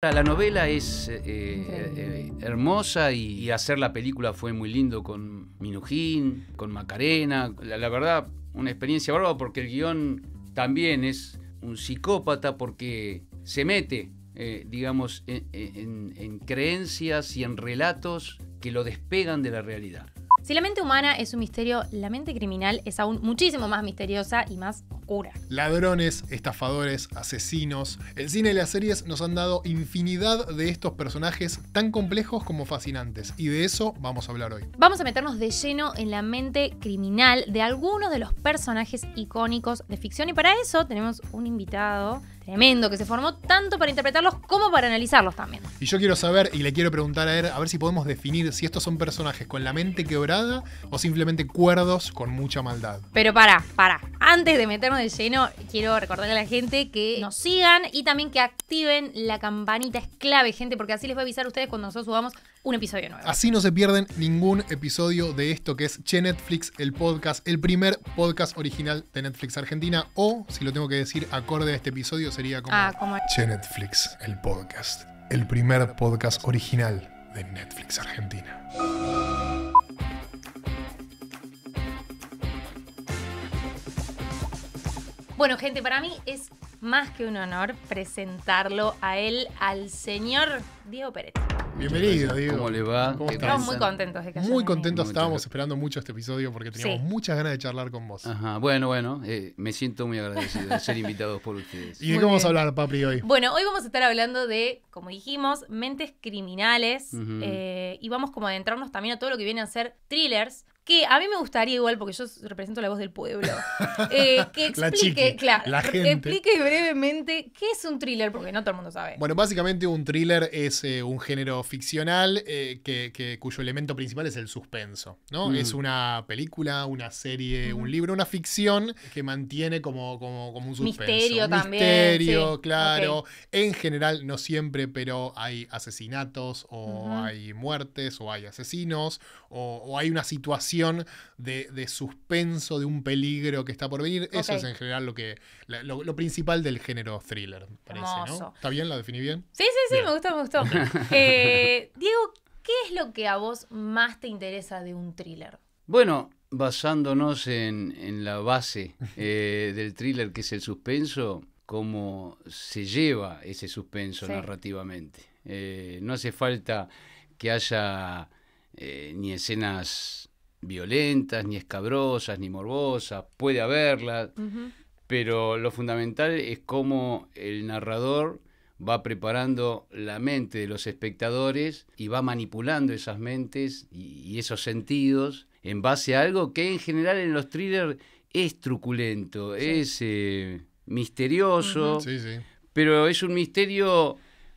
La novela es eh, eh, hermosa y, hacer la película fue muy lindo con Minujín, con Macarena. La, verdad, una experiencia bárbara porque el guión también es un psicópata porque se mete, eh, digamos, en creencias y en relatos que lo despegan de la realidad. Si la mente humana es un misterio, la mente criminal es aún muchísimo más misteriosa y más oscura. Ladrones, estafadores, asesinos. El cine y las series nos han dado infinidad de estos personajes tan complejos como fascinantes. Y de eso vamos a hablar hoy. Vamos a meternos de lleno en la mente criminal de algunos de los personajes icónicos de ficción. Y para eso tenemos un invitado tremendo, que se formó tanto para interpretarlos como para analizarlos también. Y yo quiero saber y le quiero preguntar a él, er, a ver si podemos definir si estos son personajes con la mente quebrada o simplemente cuerdos con mucha maldad. Pero para, para. Antes de meternos de lleno, quiero recordarle a la gente que nos sigan y también que activen la campanita. Es clave, gente, porque así les voy a avisar a ustedes cuando nosotros subamos un episodio nuevo. Así no se pierden ningún episodio de esto que es Che Netflix, el podcast, el primer podcast original de Netflix Argentina. O, si lo tengo que decir acorde a este episodio, sería como, ah, Che Netflix, el podcast. El primer podcast original de Netflix Argentina. Bueno, gente, para mí es más que un honor presentarlo a él, al señor Diego Pérez. Bienvenido, Diego. ¿Cómo le va? Estamos muy contentos de que Muy contentos, estábamos esperando mucho este episodio porque teníamos muchas ganas de charlar con vos. Ajá, bueno, bueno, eh, me siento muy agradecido de ser invitados por ustedes. ¿Y de qué vamos a hablar, Papri, hoy? Bueno, hoy vamos a estar hablando de, como dijimos, mentes criminales eh, y vamos como a adentrarnos también a todo lo que viene a ser thrillers, que a mí me gustaría igual, porque yo represento la voz del pueblo, eh, que explique, brevemente qué es un thriller, porque no todo el mundo sabe. Bueno, básicamente un thriller es eh, un género ficcional eh, que, cuyo elemento principal es el suspenso, ¿no? Mm. Es una película, una serie, un libro, una ficción que mantiene como, como, un suspenso. Misterio un Misterio, claro. En general, no siempre, pero hay asesinatos o hay muertes o hay asesinos o hay una situación de, suspenso, de un peligro que está por venir. Eso es en general lo que lo, principal del género thriller, parece, ¿Está bien? ¿La definí bien? Sí, sí, sí, me gustó, me gustó. Eh, Diego, ¿qué es lo que a vos más te interesa de un thriller? Bueno, basándonos en, la base eh, del thriller, que es el suspenso, cómo se lleva ese suspenso narrativamente. Eh, no hace falta que haya ni escenas violentas, ni escabrosas, ni morbosas, puede haberlas, pero lo fundamental es cómo el narrador va preparando la mente de los espectadores y va manipulando esas mentes y, esos sentidos en base a algo que en general en los thrillers es truculento, es eh, misterioso, pero es un misterio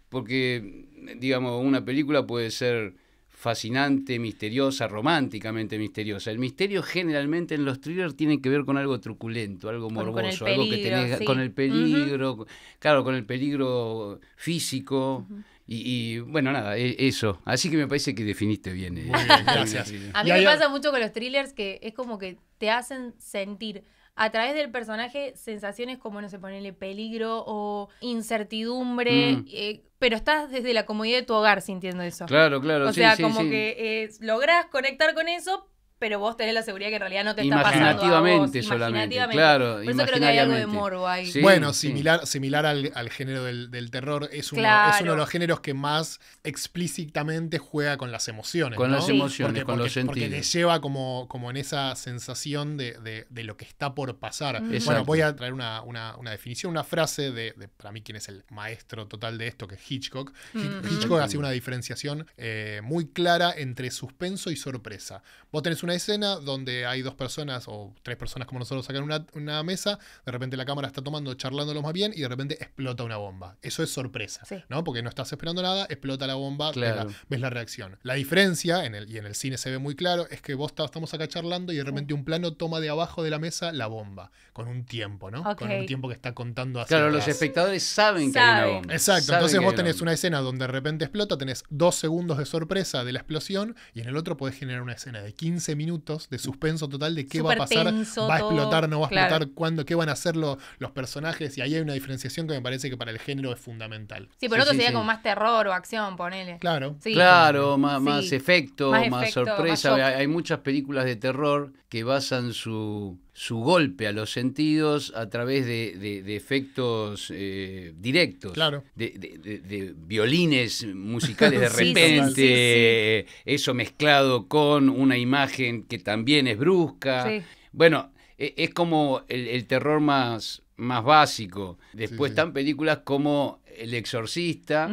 porque, digamos, una película puede ser fascinante, misteriosa, románticamente misteriosa. El misterio generalmente en los thrillers tiene que ver con algo truculento, algo morboso, algo que tenés con el peligro, claro, con el peligro físico. Y, bueno, nada, e, eso. Así que me parece que definiste bien. Eh. gracias. A mí me pasa mucho con los thrillers que es como que te hacen sentir a través del personaje sensaciones como, no sé, ponerle peligro o incertidumbre, mm. eh, pero estás desde la comodidad de tu hogar sintiendo eso. Claro, claro. O sea, como que eh, lográs conectar con eso, pero vos tenés la seguridad que en realidad no te está pasando. A solamente, claro. Por eso creo que hay algo de morbo ahí. bueno, similar, similar al, género del, terror, es uno, de los géneros que más explícitamente juega con las emociones. Con las emociones, con los sentidos. Porque te lleva como, como en esa sensación de, lo que está por pasar. Mm. Bueno, voy a traer una, definición, una frase de, para mí, quien es el maestro total de esto, que es Hitchcock. Mm. Hitchcock hace una diferenciación eh, muy clara entre suspenso y sorpresa. Vos tenés una escena donde hay dos personas o tres personas como nosotros acá en una, mesa, de repente la cámara está tomando, charlándolo más bien y de repente explota una bomba. Eso es sorpresa, ¿no? Porque no estás esperando nada, explota la bomba, ves, la, reacción. La diferencia, en el, y en el cine se ve muy claro, es que vos estamos acá charlando y de repente un plano toma de abajo de la mesa la bomba, con un tiempo, ¿no? Con un tiempo que está contando hacia Claro, los espectadores saben, que hay una bomba. Exacto, entonces vos tenés una escena donde de repente explota, tenés dos segundos de sorpresa de la explosión y en el otro podés generar una escena de 15 minutos minutos de suspenso total de qué va a pasar, va a explotar, no va a explotar, cuándo, qué van a hacer los personajes. Y ahí hay una diferenciación que me parece que para el género es fundamental. Sí, pero otro sería como más terror o acción, ponele. Claro. Claro, más, efecto, más, sorpresa. hay muchas películas de terror que basan su su golpe a los sentidos a través de, efectos eh, directos, claro. de, violines musicales de repente, eso mezclado con una imagen que también es brusca. Bueno, e, es, como el, terror más, más básico. Después están películas como El Exorcista,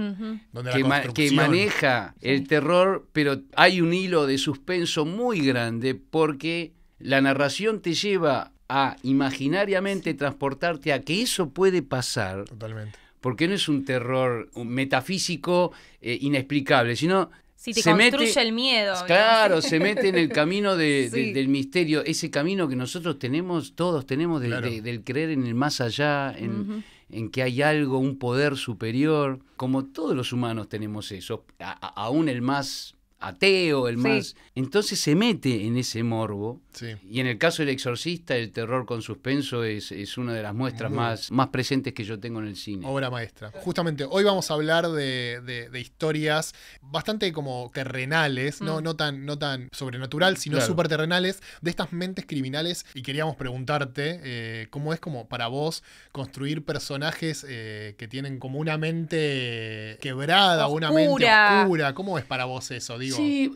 que, que, maneja el terror, pero hay un hilo de suspenso muy grande porque la narración te lleva a imaginariamente transportarte a que eso puede pasar. Totalmente. Porque no es un terror metafísico eh, inexplicable, sino... Si se construye el miedo. Claro, se mete en el camino del misterio, ese camino que nosotros tenemos, todos tenemos, del creer en el más allá, en, que hay algo, un poder superior. Como todos los humanos tenemos eso, aún el más ateo, el más... Entonces se mete en ese morbo. Y en el caso del exorcista, el terror con suspenso es, una de las muestras más, más presentes que yo tengo en el cine. Obra maestra. Justamente, hoy vamos a hablar de, historias bastante como terrenales, no, mm. no, tan, no tan sobrenatural, sino súper terrenales, de estas mentes criminales. Y queríamos preguntarte eh, cómo es como para vos construir personajes eh, que tienen como una mente eh, quebrada, una mente oscura. ¿Cómo es para vos eso? Sí,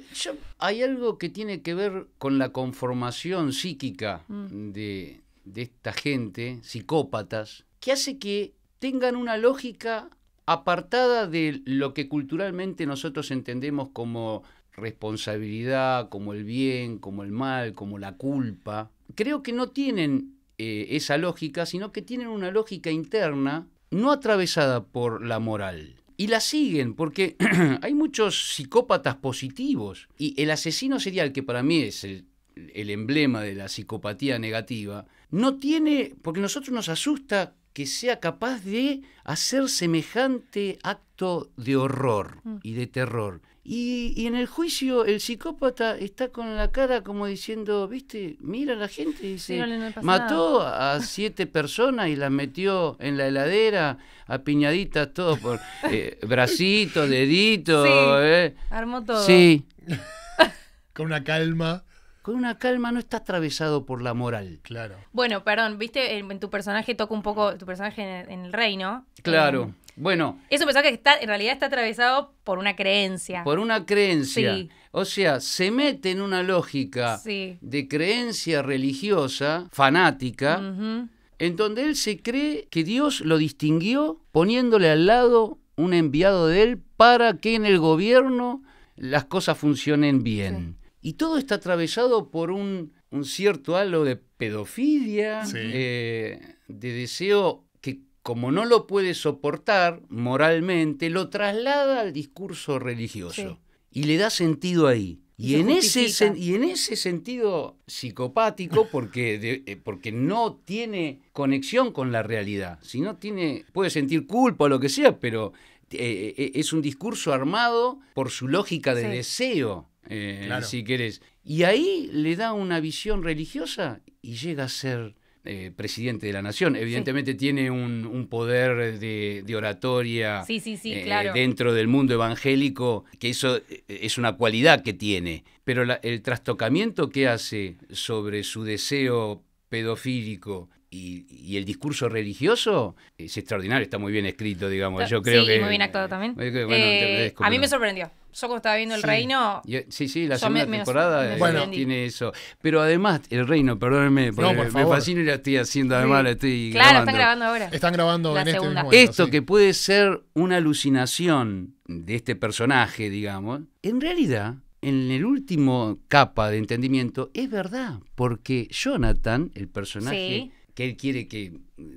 hay algo que tiene que ver con la conformación psíquica mm. de, esta gente, psicópatas, que hace que tengan una lógica apartada de lo que culturalmente nosotros entendemos como responsabilidad, como el bien, como el mal, como la culpa. Creo que no tienen eh, esa lógica, sino que tienen una lógica interna no atravesada por la moral y la siguen, porque hay muchos psicópatas positivos. Y el asesino serial, que para mí es el, emblema de la psicopatía negativa, no tiene, porque a nosotros nos asusta que sea capaz de hacer semejante acto de horror mm. y de terror. Y, en el juicio el psicópata está con la cara como diciendo, viste, mira a la gente, dice, mató a siete personas y las metió en la heladera apiñaditas, piñaditas, todo por eh, bracito bracitos, deditos. Eh". Armó todo. Sí. con una calma con una calma no está atravesado por la moral. Claro. Bueno, perdón, viste, en, tu personaje toca un poco, tu personaje en, el reino. Claro. Eh, bueno. eso pensaba que está, en realidad está atravesado por una creencia. Por una creencia. O sea, se mete en una lógica de creencia religiosa, fanática, en donde él se cree que Dios lo distinguió poniéndole al lado un enviado de él para que en el gobierno las cosas funcionen bien. Y todo está atravesado por un, cierto halo de pedofilia, eh, de deseo como no lo puede soportar moralmente, lo traslada al discurso religioso y le da sentido ahí. Y, en, ese, y en ese sentido psicopático, porque, eh, porque no tiene conexión con la realidad, tiene, puede sentir culpa o lo que sea, pero eh, eh, es un discurso armado por su lógica de deseo, si querés. Y ahí le da una visión religiosa y llega a ser eh, presidente de la nación. Evidentemente tiene un, poder de, oratoria eh, dentro del mundo evangélico, que eso eh, es una cualidad que tiene. Pero el trastocamiento que hace sobre su deseo pedofílico y, el discurso religioso es extraordinario, está muy bien escrito, digamos. Yo creo que, muy bien actuado también. a mí me sorprendió yo cuando estaba viendo El Reino. Eh, sí, sí, la segunda temporada eh, tiene eso. Pero además, El Reino, perdónenme, me fascina y la estoy haciendo, además estoy Claro, están grabando ahora. Están grabando en este momento, Esto que puede ser una alucinación de este personaje, digamos, en realidad en el último capa de entendimiento es verdad, porque Jonathan, el personaje que él quiere que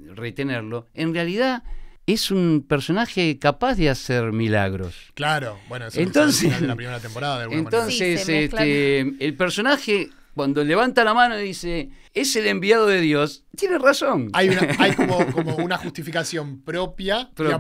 retenerlo, en realidad es un personaje capaz de hacer milagros. Claro, bueno, eso entonces, es de la primera temporada de Entonces, este, el personaje cuando levanta la mano y dice, es el enviado de Dios, tiene razón. Hay, como, una justificación propia, y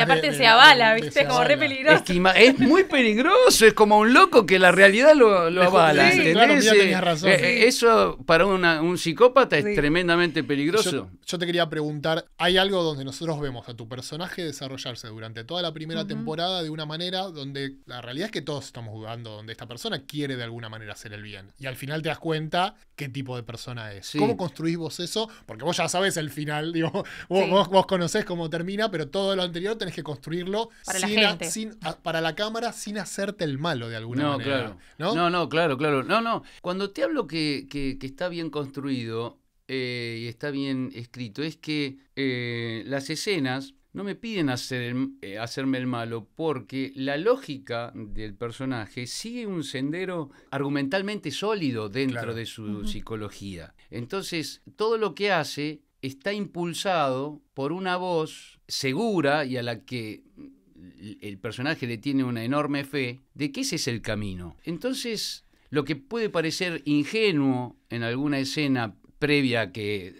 aparte se avala, ¿viste? como re peligroso. Es, muy peligroso, es como un loco que la realidad lo, avala. tenías eh, razón. Eh, eso para un psicópata es tremendamente peligroso. Yo, te quería preguntar: ¿hay algo donde nosotros vemos a tu personaje desarrollarse durante toda la primera temporada de una manera donde la realidad es que todos estamos jugando donde esta persona quiere de alguna manera hacer el bien? Y al final te das cuenta qué tipo de persona es. ¿Cómo construís vos eso? Porque vos ya sabes el final, vos, conocés cómo termina, pero todo lo anterior tenés que construirlo para, la, cámara sin hacerte el malo de alguna no, manera. Claro. ¿no? no, claro, claro. No, no. Cuando te hablo que, está bien construido eh, y está bien escrito, es que eh, las escenas no me piden eh, hacerme el malo porque la lógica del personaje sigue un sendero argumentalmente sólido dentro de su psicología. Entonces, todo lo que hace está impulsado por una voz segura y a la que el personaje le tiene una enorme fe de que ese es el camino. Entonces, lo que puede parecer ingenuo en alguna escena previa a que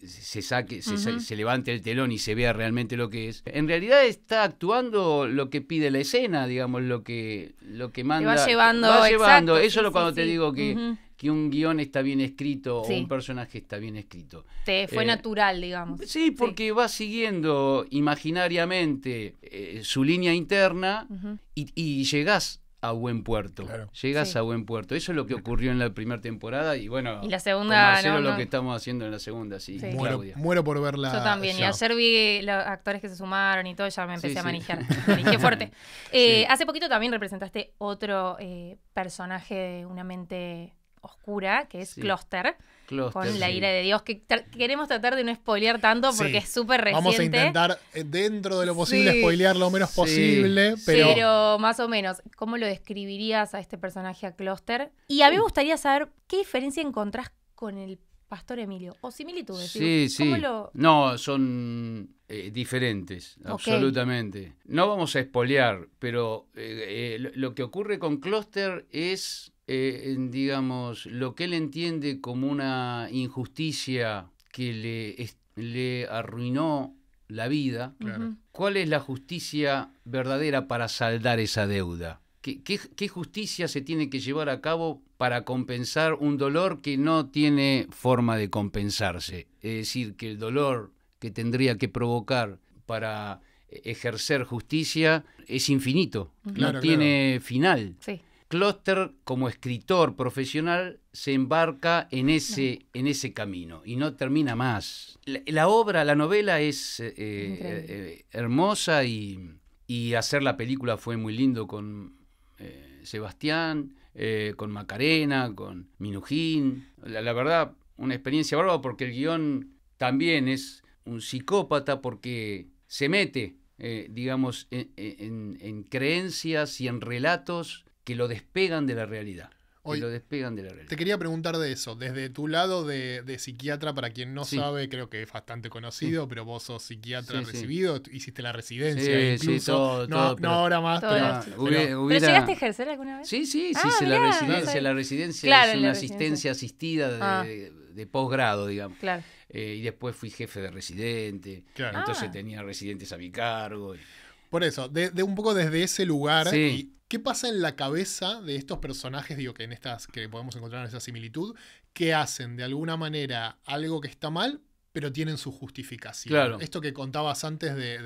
eh, se saque, se, levante el telón y se vea realmente lo que es. En realidad está actuando lo que pide la escena, digamos, lo que, lo que manda. va llevando. llevando. Exacto, Eso es lo cuando te digo que que un guión está bien escrito o un personaje está bien escrito. Te fue eh, natural, digamos. Sí, porque vas siguiendo imaginariamente eh, su línea interna y, y llegás a buen puerto. Llegás Llegas a buen puerto. Eso es lo que ocurrió en la primera temporada y bueno, y la segunda, lo que estamos haciendo en la segunda, sí. Muero, por verla. Yo también. Y ayer vi los actores que se sumaron y todo, ya me empecé a manejar. qué fuerte. Eh, hace poquito también representaste otro personaje de una mente oscura, que es Closter, con la ira de Dios, que queremos tratar de no spoilear tanto porque es súper reciente. Vamos a intentar eh, dentro de lo posible sí. lo menos posible, pero... pero... más o menos, ¿cómo lo describirías a este personaje, a Closter? Y a mí me gustaría saber qué diferencia encontrás con el Pastor Emilio, o similitudes. Sí, sí. No, son eh, diferentes, absolutamente. No vamos a espolear, pero eh, lo, lo que ocurre con Closter es eh, digamos, lo que él entiende como una injusticia que le, arruinó la vida, ¿cuál es la justicia verdadera para saldar esa deuda? ¿Qué, justicia se tiene que llevar a cabo para compensar un dolor que no tiene forma de compensarse? Es decir, que el dolor que tendría que provocar para ejercer justicia es infinito, no tiene final. Sí. Closter, como escritor profesional, se embarca en ese, en ese camino y no termina más. La, obra, la novela es eh, eh, eh, hermosa y, y, hacer la película fue muy lindo con Sebastián, con Macarena, con Minujín. La, verdad, una experiencia bárbara porque el guión también es un psicópata porque se mete, digamos, e, e, en, en creencias y en relatos que lo despegan de la realidad. Hoy, lo despegan de la realidad. Te quería preguntar de eso, desde tu lado de, psiquiatra, para quien no sabe, creo que es bastante conocido, mm. pero vos sos psiquiatra recibido, hiciste la residencia incluso. Todo, no, no ahora más, pero, llegaste a ejercer alguna vez? Sí, sí, sí, ah, la residencia, la residencia es una asistencia asistida ah. de, posgrado, digamos. Claro. Eh, y después fui jefe de residente, claro. entonces ah. tenía residentes a mi cargo. Por eso, un poco desde ese lugar sí. ¿Qué pasa en la cabeza de estos personajes, digo, que en estas que podemos encontrar en esa similitud, que hacen de alguna manera algo que está mal, pero tienen su justificación? Claro. Esto que contabas antes de,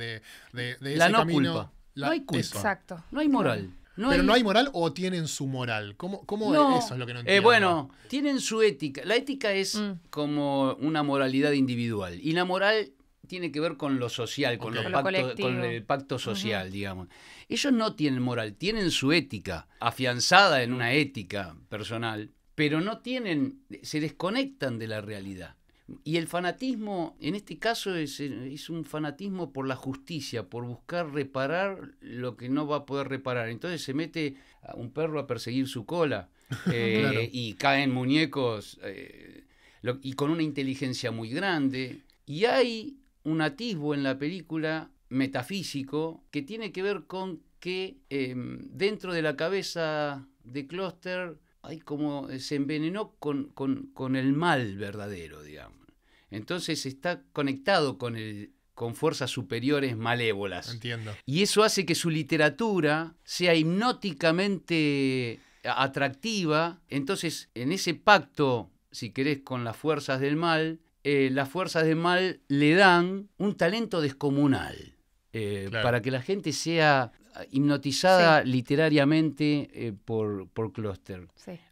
de, ese la no camino. no hay culpa. Exacto. No hay moral. pero no hay moral o tienen su moral. ¿Cómo, cómo eso es lo que no eh, entiendo? bueno, tienen su ética. La ética es mm. como una moralidad individual. Y la moral tiene que ver con lo social, con, los el pacto social, digamos. Ellos no tienen moral, tienen su ética, afianzada en una ética personal, pero no tienen, se desconectan de la realidad. Y el fanatismo, en este caso, es, un fanatismo por la justicia, por buscar reparar lo que no va a poder reparar. Entonces se mete un perro a perseguir su cola eh, y caen muñecos eh, y con una inteligencia muy grande. Y hay un atisbo en la película metafísico que tiene que ver con que em, dentro de la cabeza de Cluster hay como eh, se envenenó con, con, el mal verdadero, digamos. Entonces está conectado con, el, con fuerzas superiores malévolas. Entiendo. Y eso hace que su literatura sea hipnóticamente eh, atractiva. Entonces, en ese pacto, si querés, con las fuerzas del mal, eh, las fuerzas de mal le dan un talento descomunal eh, para que la gente sea Ah, hipnotizada literariamente eh, por, por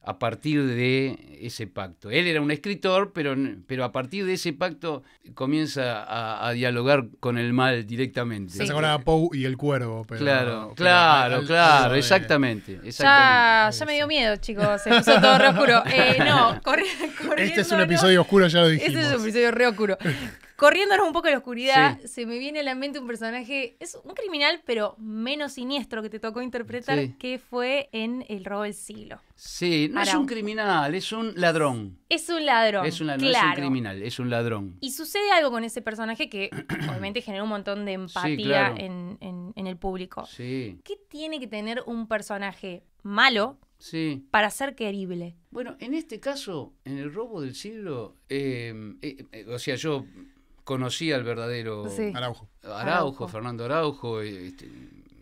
a partir de ese pacto. Él era un escritor, pero, pero a partir de ese pacto comienza a, dialogar con el mal directamente. se Se a Pou y el cuervo. claro, claro, claro, exactamente. Ya, me dio miedo, chicos, se todo re oscuro. Eh, este es un episodio oscuro, ya lo dijimos. Este es un episodio re oscuro corriéndonos un poco en la oscuridad, se me viene a la mente un personaje, es un criminal, pero menos siniestro que te tocó interpretar, que fue en El robo del siglo. Sí, no es un criminal, es un ladrón. Es un ladrón. Es un ladrón, es un criminal, es un ladrón. Y sucede algo con ese personaje que obviamente genera un montón de empatía en, el público. Sí. ¿Qué tiene que tener un personaje malo sí. para ser querible? Bueno, en este caso, en el robo del siglo, eh, eh, eh, o sea, yo conocí al verdadero Araujo. Araujo, Fernando Araujo, este,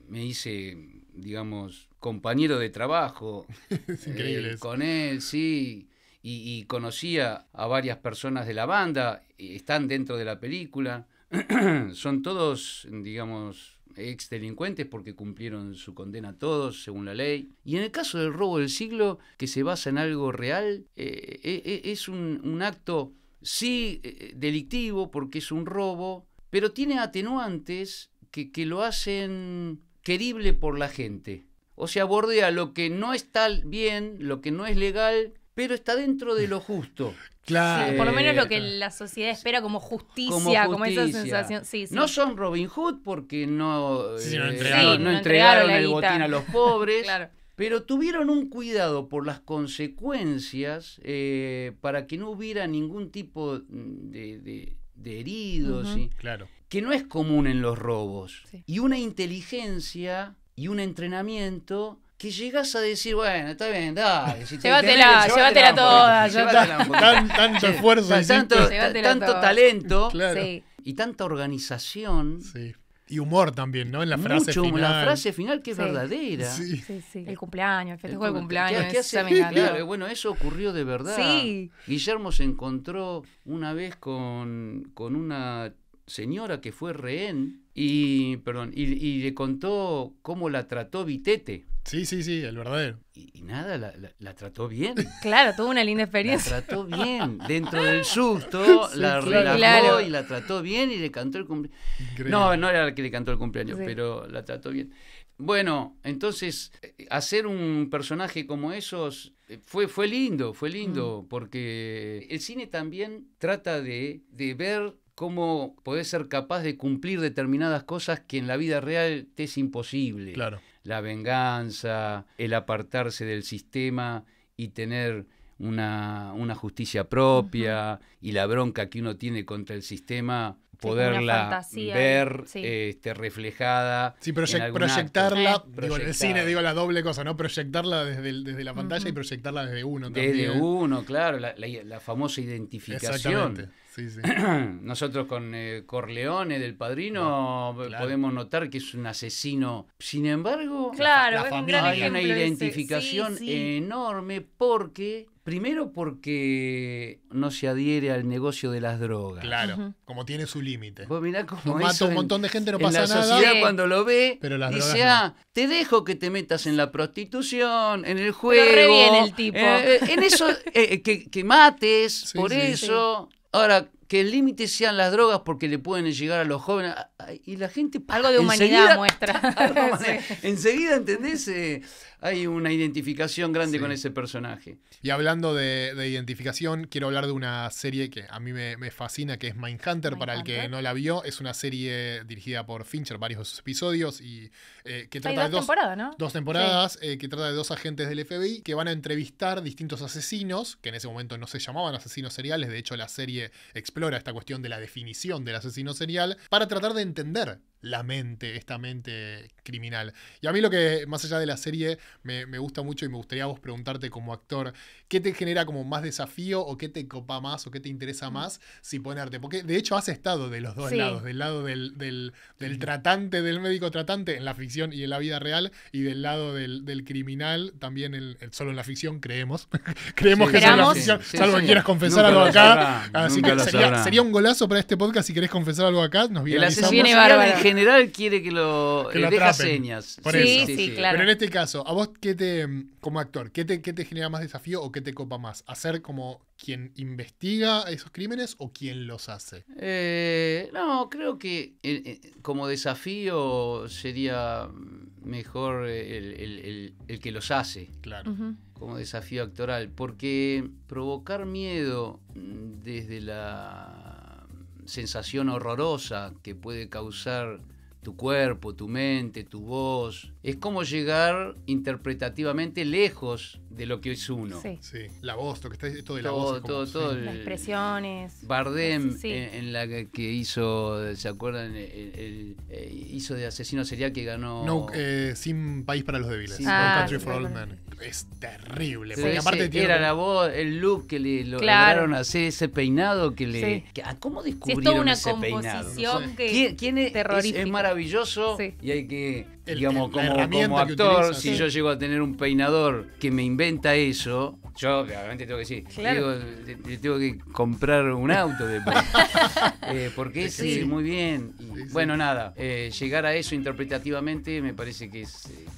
me hice, digamos, compañero de trabajo eh, con él, sí, y, conocía a varias personas de la banda, están dentro de la película, son todos, digamos, ex delincuentes porque cumplieron su condena todos según la ley. Y en el caso del robo del siglo, que se basa en algo real, eh, eh, es un acto sí eh, delictivo porque es un robo, pero tiene atenuantes que, lo hacen querible por la gente. O sea, bordea lo que no está bien, lo que no es legal, pero está dentro de lo justo. Claro. por lo menos lo que la sociedad espera como justicia, como, esa sensación. No son Robin Hood porque no, eh, no entregaron, el botín a los pobres. claro pero tuvieron un cuidado por las consecuencias eh, para que no hubiera ningún tipo de, heridos, claro. que no es común en los robos, y una inteligencia y un entrenamiento que llegas a decir, bueno, está bien, dale. llévatela, llévatela, toda. tanto esfuerzo. Tanto, talento y tanta organización. Y humor también, ¿no? En la frase Mucho, final. la frase final que es verdadera. Sí. Sí, El cumpleaños, el cumpleaños. bueno, eso ocurrió de verdad. Guillermo se encontró una vez con, una señora que fue rehén y, perdón, y le contó cómo la trató Vitete. Sí, sí, sí, el verdadero. Y, nada, la, trató bien. Claro, tuvo una linda experiencia. La trató bien. Dentro del susto, la relajó y la trató bien y le cantó el cumpleaños. No, no era el que le cantó el cumpleaños, pero la trató bien. Bueno, entonces, hacer un personaje como esos eh, fue, fue lindo, fue lindo, mm. porque el cine también trata de, de ver cómo podés ser capaz de cumplir determinadas cosas que en la vida real te es imposible. Claro la venganza, el apartarse del sistema y tener una, una justicia propia y la bronca que uno tiene contra el sistema poderla ver este, reflejada. Sí, proyectarla, digo, en el cine digo la doble cosa, ¿no? Proyectarla desde, desde la pantalla y proyectarla desde uno también. Desde uno, claro, la, famosa identificación. Sí, Nosotros con eh, Corleone del Padrino podemos notar que es un asesino. Sin embargo, hay una identificación enorme porque Primero porque no se adhiere al negocio de las drogas. Claro, como tiene su límite. Pues mirá cómo mata un montón de gente, no pasa nada. cuando lo ve, pero dice, ah, te dejo que te metas en la prostitución, en el juego. el tipo. Eh, eh, en eso, eh, que, mates, por eso. Ahora, que el límite sean las drogas porque le pueden llegar a los jóvenes. Y la gente. Algo de humanidad muestra. Enseguida, ¿entendés? hay una identificación grande con ese personaje. Y hablando de, identificación, quiero hablar de una serie que a mí me, fascina, que es Mindhunter, para el que no la vio. Es una serie dirigida por Fincher, varios de sus episodios, y eh, que trata dos de dos temporadas, ¿no? Dos temporadas, eh, que trata de dos agentes del FBI que van a entrevistar distintos asesinos, que en ese momento no se llamaban asesinos seriales, de hecho la serie explora esta cuestión de la definición del asesino serial, para tratar de entender la mente, esta mente criminal. Y a mí lo que, más allá de la serie, me, me, gusta mucho y me gustaría vos preguntarte como actor, ¿qué te genera como más desafío o qué te copa más o qué te interesa más si ponerte? Porque de hecho has estado de los dos lados, del lado del, del, del, tratante, del médico tratante en la ficción y en la vida real, y del lado del, del criminal también, el, solo en la ficción, creemos. creemos que es salvo que quieras confesar algo acá. Así que sería, un golazo para este podcast si querés confesar algo acá, nos El general quiere que lo, eh, deje señas. sí, sí, claro. Pero en este caso, ¿a vos qué te, como actor, qué te, te genera más desafío o qué te copa más? ¿Hacer como quien investiga esos crímenes o quien los hace? Eh, no, creo que eh, como desafío sería mejor el, que los hace. Claro. Como desafío actoral, porque provocar miedo desde la sensación horrorosa que puede causar tu cuerpo, tu mente, tu voz, es como llegar interpretativamente lejos de lo que es uno. Sí. La voz, lo que está esto de la voz. todo, todo Las expresiones. Bardem, eh, en, la que hizo, ¿se acuerdan? Eh, eh, hizo de asesino serial que ganó. No, Sin País para los Débiles. Ah, es terrible. Porque aparte Era la voz, el look que le lo lograron hacer, ese peinado que le. ¿Cómo descubrieron Que es, maravilloso y hay que digamos, como, como actor, si yo llego a tener un peinador que me inventa eso, yo obviamente tengo que decir, digo, tengo que comprar un auto de eh, porque sí. es eh, muy bien. bueno, nada, eh, llegar a eso interpretativamente me parece eh,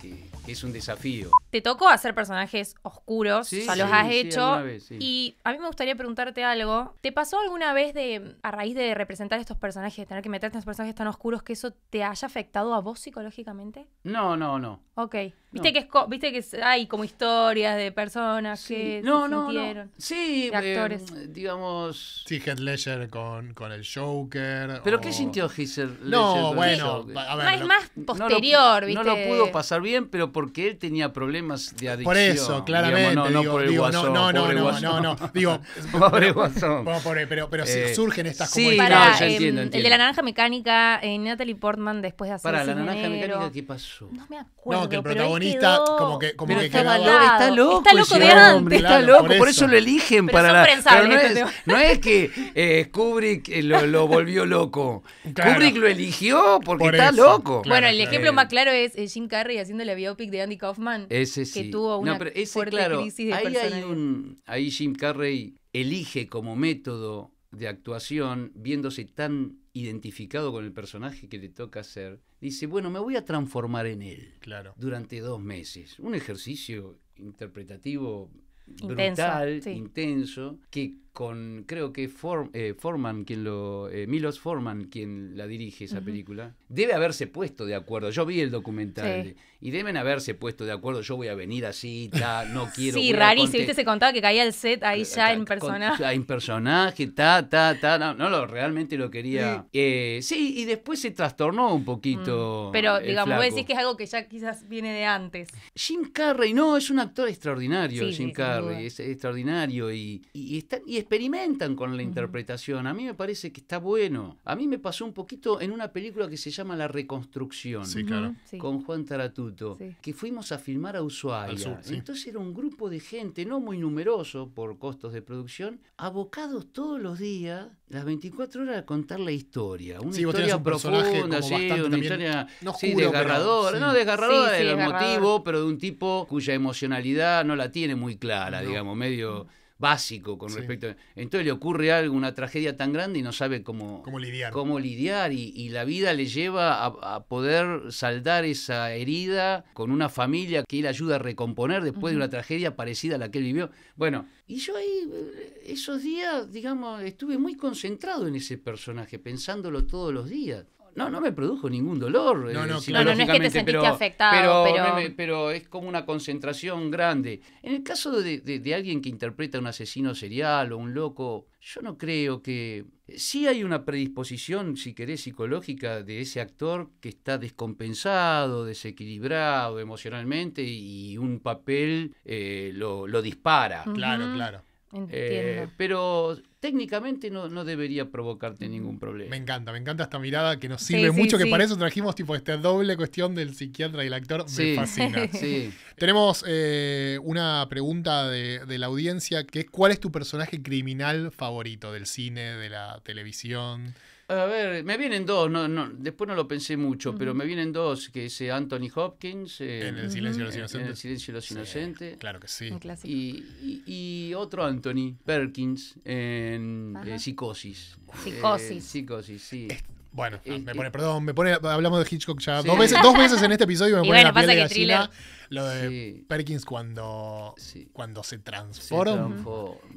que es, un desafío. Te tocó hacer personajes oscuros, ya los has hecho. y a mí me gustaría preguntarte algo. ¿Te pasó alguna vez de, a raíz de representar estos personajes, de tener que meterte en estos personajes tan oscuros, que eso te haya afectado a vos psicológicamente? No, no, no. Ok. Viste que viste que hay como historias de personas que no, sintieron. Sí, de eh, actores. digamos. Sí, Heath Ledger con, con el Joker. ¿Pero qué sintió Heath No, bueno, a ver, más, más posterior, ¿viste? No lo pudo pasar bien, pero porque él tenía problemas de adicción. Por eso, claramente. no, por el guasón, no, no, no, no, no, digo, pobre guasón. pero, pero si eh, surgen estas sí, ya em, El de la naranja mecánica, eh, Natalie Portman después de hacer. Para la naranja mecánica, ¿qué pasó? No me acuerdo. No, que el protagonista como que está, está loco, está loco de antes, está loco, por eso, lo eligen para la, pero no, es, que eh, Kubrick eh, lo, volvió loco. Kubrick lo eligió porque está loco. bueno, el ejemplo más claro es Jim Carrey haciendo la biopic de Andy Kaufman, que tuvo una fuerte crisis de ahí ahí Jim Carrey elige como método de actuación, viéndose tan identificado con el personaje que le toca hacer, dice, bueno, me voy a transformar en él claro. durante dos meses. Un ejercicio interpretativo brutal, intenso, intenso, que con creo que Forman eh, quien lo eh, Milos Forman quien la dirige esa película debe haberse puesto de acuerdo yo vi el documental y deben haberse puesto de acuerdo yo voy a venir así no quiero sí rarísimo Usted se contaba que caía el set ahí ya en personaje en personaje ta ta ta no, lo, realmente lo quería eh, sí. y después se trastornó un poquito mm, pero digamos vos decís que es algo que ya quizás viene de antes Jim Carrey no es un actor extraordinario Jim Carrey es, extraordinario y, está, y es experimentan con la interpretación. A mí me parece que está bueno. A mí me pasó un poquito en una película que se llama La Reconstrucción, con Juan Taratuto, que fuimos a filmar a Ushuaia. Entonces era un grupo de gente, no muy numeroso por costos de producción, abocados todos los días, las 24 horas, a contar la historia. Una historia profunda, una historia no desgarradora. no, desgarradora del motivo, pero de un tipo cuya emocionalidad no la tiene muy clara, digamos, medio... Mm básico con respecto a... Entonces le ocurre algo, una tragedia tan grande y no sabe cómo, cómo lidiar. y, la vida le lleva a, poder saldar esa herida con una familia que él ayuda a recomponer después de una tragedia parecida a la que él vivió. Bueno, y yo ahí eh, esos días, digamos, estuve muy concentrado en ese personaje, pensándolo todos los días. No, no me produjo ningún dolor. No, eh, no, no, es que te sentiste pero, afectado. Pero, pero... es como una concentración grande. En el caso de, alguien que interpreta un asesino serial o un loco, yo no creo que. Sí hay una predisposición, si querés, psicológica de ese actor que está descompensado, desequilibrado emocionalmente y un papel eh, lo, dispara. Claro, claro. Entiendo. Eh, pero técnicamente no, no, debería provocarte ningún mm, problema. Me encanta, me encanta esta mirada que nos sirve mucho, que para eso trajimos tipo esta doble cuestión del psiquiatra y el actor. me fascina. Tenemos eh, una pregunta de, de, la audiencia que es ¿cuál es tu personaje criminal favorito del cine, de la televisión? A ver, me vienen dos, no, no, después no lo pensé mucho, pero me vienen dos, que es eh, Anthony Hopkins. Eh, en El Silencio de los Inocentes. En El Silencio los Inocentes. claro que sí. Y, otro Anthony, Perkins, en eh, Psicosis. Psicosis. psicosis, sí. Bueno, me pone, perdón, me pone, hablamos de Hitchcock ya dos, veces, en este episodio me pone la piel de gallina. Lo de Perkins cuando, cuando se transforma,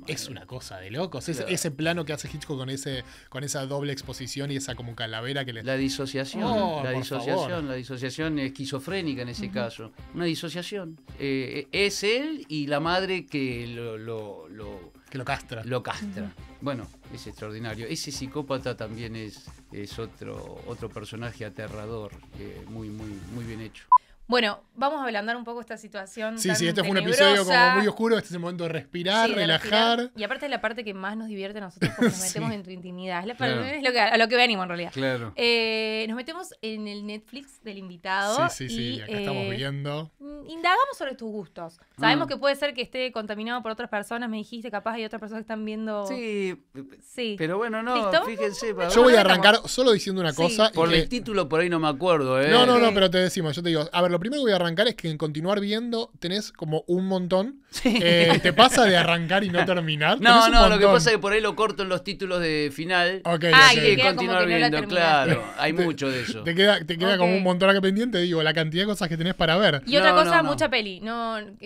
es una cosa de locos. ese plano que hace Hitchcock con ese con esa doble exposición y esa como calavera que le... La disociación, oh, la disociación, la disociación esquizofrénica en ese caso. Una disociación. Eh, eh, es él y la madre que lo, lo, que lo castra. Lo castra. Bueno, es extraordinario. Ese psicópata también es es otro, otro personaje aterrador, muy, muy, muy bien hecho. Bueno, vamos a ablandar un poco esta situación. Sí, sí, este es un episodio como muy oscuro, este es el momento de respirar, relajar. Y aparte es la parte que más nos divierte a nosotros porque nos metemos en tu intimidad. Es, lo que, a lo que venimos en realidad. Claro. Eh, nos metemos en el Netflix del invitado. Sí, sí, sí, acá estamos eh, viendo. Mm, indagamos sobre tus gustos. Sabemos mm. que puede ser que esté contaminado por otras personas, me dijiste, capaz hay otras personas que están viendo. Sí, sí. Pero bueno, no, fíjense. yo voy a arrancar solo diciendo una cosa. Por el título por ahí no me acuerdo, ¿eh? No, no, no, pero te decimos, yo te digo, a ver, lo primero que voy a arrancar es que en continuar viendo tenés como un montón. Eh, ¿Te pasa de arrancar y no terminar? No, no, lo que pasa es que por ahí lo corto en los títulos de final. Ok, Y que continuar viendo, claro. Hay mucho de eso. Te queda, como un montón acá pendiente, digo, la cantidad de cosas que tenés para ver. Y otra cosa, mucha peli.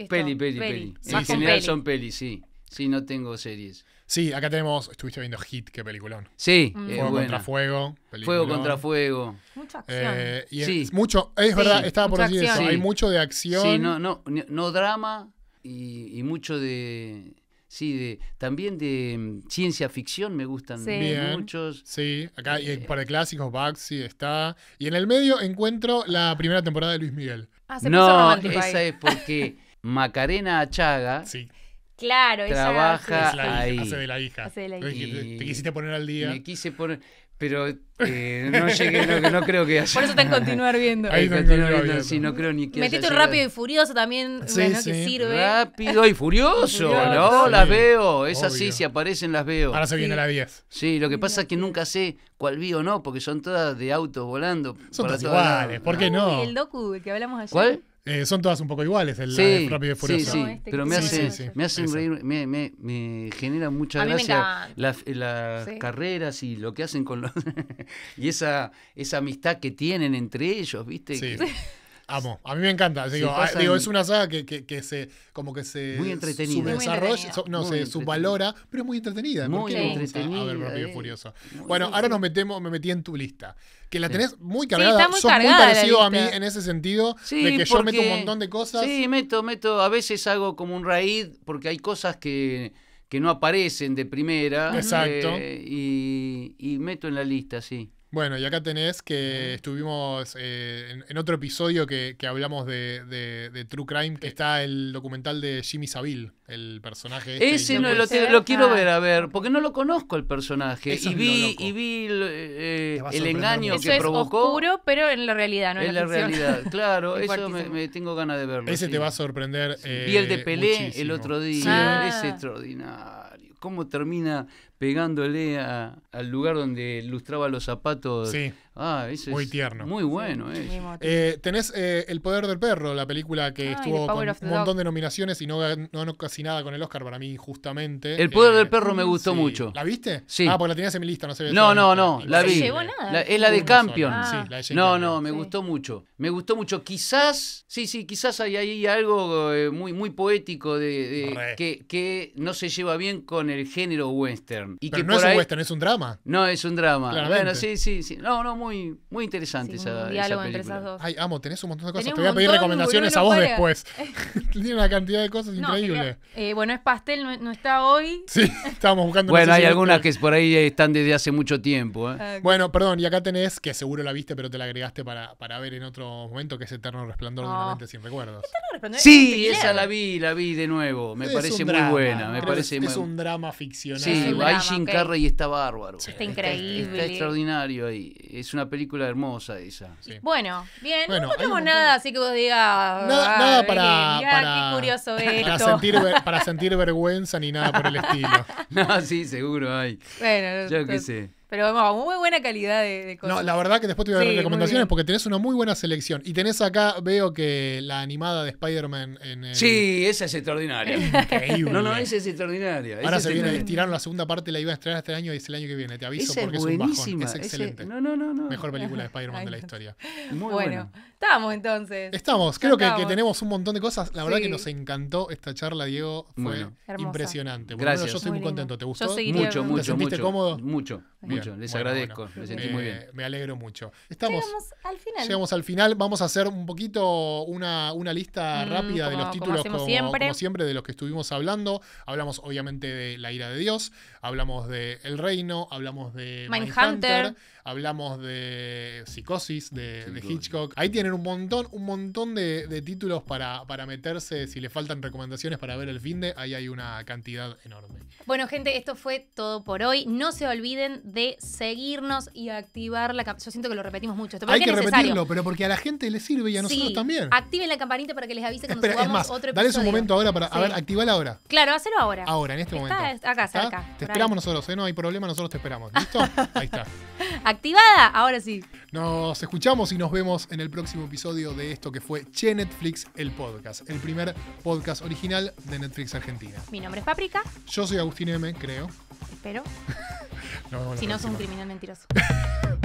peli, peli, peli. en general son peli sí. Sí, no tengo series. Sí, acá tenemos. Estuviste viendo Hit, qué peliculón. Sí, Fuego eh, contra Fuego. Fuego contra Fuego. Mucha acción. Eh, sí. mucho, es verdad, estaba por decir Hay mucho de acción. Sí, no, drama y, mucho de. Sí, también de mm, ciencia ficción me gustan muchos. Sí, acá y eh, de clásicos sí está. Y en el medio encuentro la primera temporada de Luis Miguel. Ah, no, esa es porque Macarena Achaga sí. Claro, ella trabaja hace, de la hija. Hace de la hija. Te quisiste poner al día. Me quise poner, pero eh, no llegué, no, creo que haya. Por eso está en continuar viendo. Ahí no viendo, no creo ni que Metito rápido y furioso también, sí, sí. que sirve. Rápido y furioso, ¿no? Las veo, es así, si aparecen las veo. Ahora se viene la 10. Sí, lo que pasa es que nunca sé cuál vi o no, porque son todas de autos volando. Son todas iguales, ¿por qué no? el docu que hablamos ayer. ¿Cuál? Eh, son todas un poco iguales, el, Rápido y Furioso. Sí, sí, este, pero me hace, me hacen reír, me, me, me, genera mucha gracia las, las carreras y lo que hacen con los... y esa, esa amistad que tienen entre ellos, ¿viste? Amo, a mí me encanta. Digo, es una saga que, se como que se muy no, subvalora, pero es muy entretenida. Bueno, ahora nos metemos, me metí en tu lista. Que la tenés muy cargada, muy sos parecido a mí en ese sentido, de que yo meto un montón de cosas. Sí, meto, meto, a veces hago como un raid, porque hay cosas que no aparecen de primera. Exacto. Eh, y meto en la lista, sí. Bueno, y acá tenés que estuvimos eh, en, otro episodio que, hablamos de, True Crime, que está el documental de Jimmy Savile, el personaje. Este Ese no, lo, quiero ver, a ver, porque no lo conozco el personaje. y vi, eh, el engaño que eso provocó. Es oscuro, pero en la realidad, ¿no? En, en la, realidad, claro, eso me, tengo ganas de verlo. Ese te va a sorprender. y el de eh, Pelé el otro día, ah. es extraordinario cómo termina pegándole a, al lugar donde lustraba los zapatos. Ah, muy tierno. Muy bueno. Eh. Eh, tenés eh, El Poder del Perro, la película que estuvo con un montón de nominaciones y no no, casi nada con el Oscar para mí, justamente. El Poder del Perro me ah, gustó mucho. ¿La viste? Sí. Ah, pues la tenías en mi lista, no sé. No, no, no, la vi. nada. es la de Campion. Ah. La no, no, me gustó mucho. Me gustó mucho. Quizás, sí, sí, quizás hay ahí algo muy, muy poético de, que, que no se lleva bien con el género western. Y Pero no es un es un drama. No, es un drama. Claramente. Bueno, sí, sí, sí. No, no, muy, muy interesante esa, entre esas dos. Ay, amo, tenés un montón de cosas. Te voy a pedir recomendaciones a vos después. Tiene una cantidad de cosas increíbles eh, bueno, es pastel, no, está hoy. Sí, estábamos buscando. bueno, hay algunas que por ahí están desde hace mucho tiempo. ¿eh? Ah, bueno, perdón, y acá tenés, que seguro la viste, pero te la agregaste para, para ver en otro momento, que es Eterno Resplandor de una oh. mente sin recuerdos. Sí, esa la vi, la vi de nuevo. Me parece muy buena. Me parece es, es un drama ficcional. Sí, Ahí Jim Carrey está bárbaro. Está increíble. Está, extraordinario ahí. Es una película hermosa esa. Bueno, bien. no tenemos nada así que vos digas. Nada, para, qué curioso esto. Para, sentir, para sentir vergüenza ni nada por el estilo. no, sí, seguro hay. Bueno, yo qué sé. Pero vamos, muy buena calidad de, cosas. No, la verdad que después te voy a dar recomendaciones porque tenés una muy buena selección. Y tenés acá, veo que la animada de Spider-Man en Sí, esa es extraordinaria. Increíble. No, no, esa es extraordinaria. Ahora se viene, estirar la segunda parte, la iba a estrenar este año y es el año que viene. Te aviso porque es, un bajón. Es excelente. No, no, no, no, Mejor película de Spider-Man de la historia. Muy bueno. bueno. Estamos entonces. Estamos. Creo que, tenemos un montón de cosas. La verdad que nos encantó esta charla, Diego. Fue bueno. impresionante. Bueno, yo estoy muy, contento. ¿Te gustó? mucho, mucho, ¿Te sentiste cómodo? Mucho. Bien les agradezco, me sentí muy bien. Me alegro mucho. Estamos, llegamos al final. vamos a hacer un poquito una, lista mm, rápida de los títulos, como siempre, de los que estuvimos hablando. Hablamos obviamente de la ira de Dios, Hablamos de El Reino, hablamos de Mindhunter, hablamos de Psicosis de, Hitchcock. Ahí tienen un montón, un montón de, títulos para, para, meterse. Si le faltan recomendaciones para ver el fin de, ahí hay una cantidad enorme. Bueno, gente, esto fue todo por hoy. No se olviden de seguirnos y activar la Yo siento que lo repetimos mucho. hay que repetirlo, pero porque a la gente le sirve y a nosotros también. Activen la campanita para que les avise cuando subamos otro episodio. Dale un momento ahora para. A ver, activala ahora. Claro, hacelo ahora. Ahora, en este momento. Acá, cerca esperamos nosotros, ¿eh? no hay problema, nosotros te esperamos. ¿Listo? Ahí está. ¿Activada? Ahora sí. Nos escuchamos y nos vemos en el próximo episodio de esto que fue Che Netflix, el podcast, el primer podcast original de Netflix Argentina. Mi nombre es Paprika. Yo soy Agustín M, creo. Espero. si no, sos un criminal mentiroso.